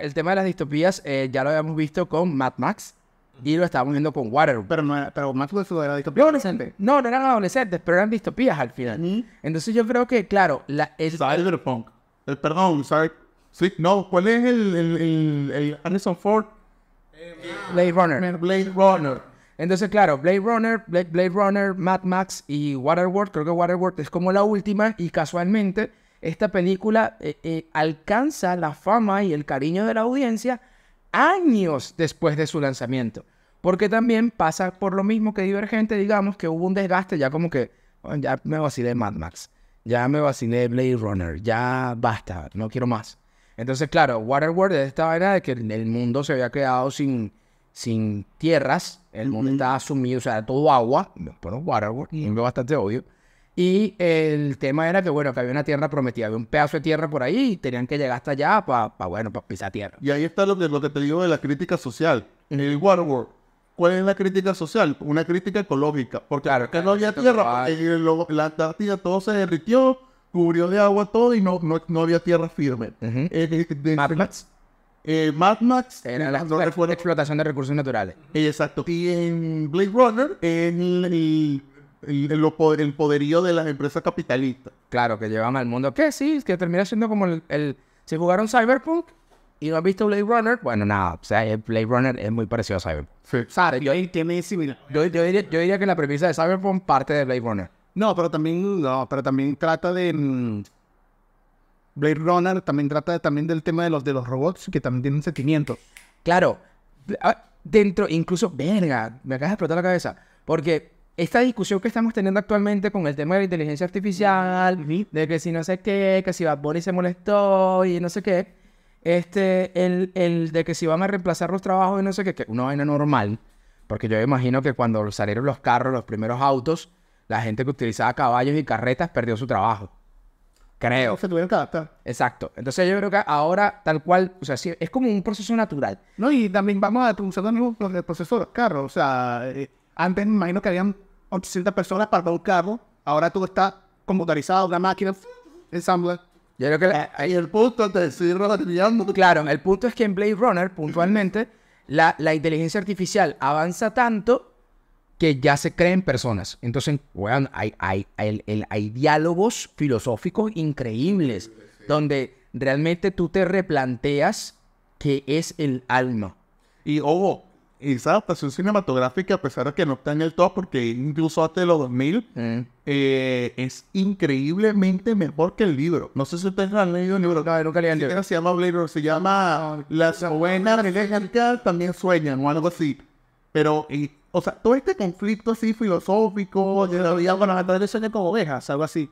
el tema de las distopías eh, ya lo habíamos visto con Mad Max y lo estábamos viendo con Water Pero, no era, pero Mad Max no era distopía. No, no, no eran adolescentes, pero eran distopías al final. Entonces yo creo que, claro, la, Cyberpunk. El, perdón, sorry. Sí, no, ¿cuál es el, el, el, el Anderson Ford? Blade Runner. Blade Runner. Entonces, claro, Blade Runner, Blade, Runner, Mad Max y Waterworld, creo que Waterworld es como la última y casualmente esta película eh, eh, alcanza la fama y el cariño de la audiencia años después de su lanzamiento. Porque también pasa por lo mismo que Divergente, digamos, que hubo un desgaste ya como que, ya me vacilé Mad Max, ya me vacilé Blade Runner, ya basta, no quiero más. Entonces, claro, Waterworld es esta manera de que el mundo se había quedado sin, sin tierras, el mundo estaba sumido, o sea, todo agua, bueno, Waterworld, mm bastante obvio Y el tema era que, bueno, que había una tierra prometida, había un pedazo de tierra por ahí y tenían que llegar hasta allá para, bueno, para pisar tierra. Y ahí está lo que, lo que te digo de la crítica social. En el Waterworld, ¿cuál es la crítica social? Una crítica ecológica. Porque claro, que no había tierra, eh, la Antártida todo se derritió, cubrió de agua todo y no, no, había tierra firme. Eh, Mad Max. la, explotación de recursos naturales. Exacto. Y en Blade Runner, en el, el, poderío de las empresas capitalistas. Claro, que llevan al mundo. Que sí, que termina siendo como el. si jugaron Cyberpunk y no han visto Blade Runner, bueno, nada. o sea, eh, Blade Runner es muy parecido a Cyberpunk. Sí. Yo, tiene Yo, diría, que la premisa de Cyberpunk parte de Blade Runner. No, pero también, no, pero también trata de. Mm, Blade Runner también trata también del tema de los, de los robots que también tienen sentimientos. Claro, ah, dentro, incluso, verga, me acaba de explotar la cabeza, porque esta discusión que estamos teniendo actualmente con el tema de la inteligencia artificial, de que si no sé qué, que si Bad se molestó y no sé qué, este, el, de que si van a reemplazar los trabajos y no sé qué, que una vaina normal, porque yo imagino que cuando salieron los carros, los primeros autos, la gente que utilizaba caballos y carretas perdió su trabajo. Creo. Exacto. Entonces yo creo que ahora, tal cual, o sea, sí, es como un proceso natural. No, y también vamos a utilizar los procesos de O sea, eh, antes me imagino que habían 800 personas para un carro. Ahora tú está computarizado, una máquina, ensambler. Yo creo que... Eh, el punto de Claro, el punto es que en Blade Runner, puntualmente, la, la inteligencia artificial avanza tanto que ya se creen personas. Entonces, bueno, hay, hay, hay, hay diálogos filosóficos increíbles donde realmente tú te replanteas qué es el alma. Y ojo, esa adaptación cinematográfica, a pesar de que no está en el top, porque incluso hasta los 2000, mm. eh, es increíblemente mejor que el libro. No sé si ustedes han leído el libro. No, nunca leí el libro. Se llama libro. se llama Las buenas también sueñan o algo así. Pero y, o sea, todo este conflicto así filosófico, de la vida de sueños con ovejas, algo así.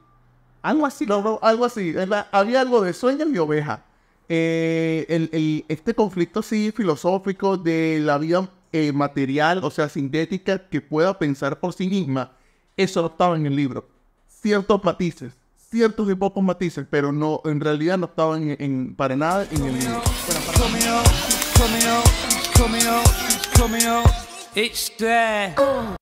Algo así. algo así. había algo de sueños y ovejas. Eh, este conflicto así filosófico de la vida eh, material, o sea, sintética, que pueda pensar por sí misma, eso no estaba en el libro. Ciertos matices, ciertos y pocos matices, pero no, en realidad no estaba en, en, para nada en el libro. It's there.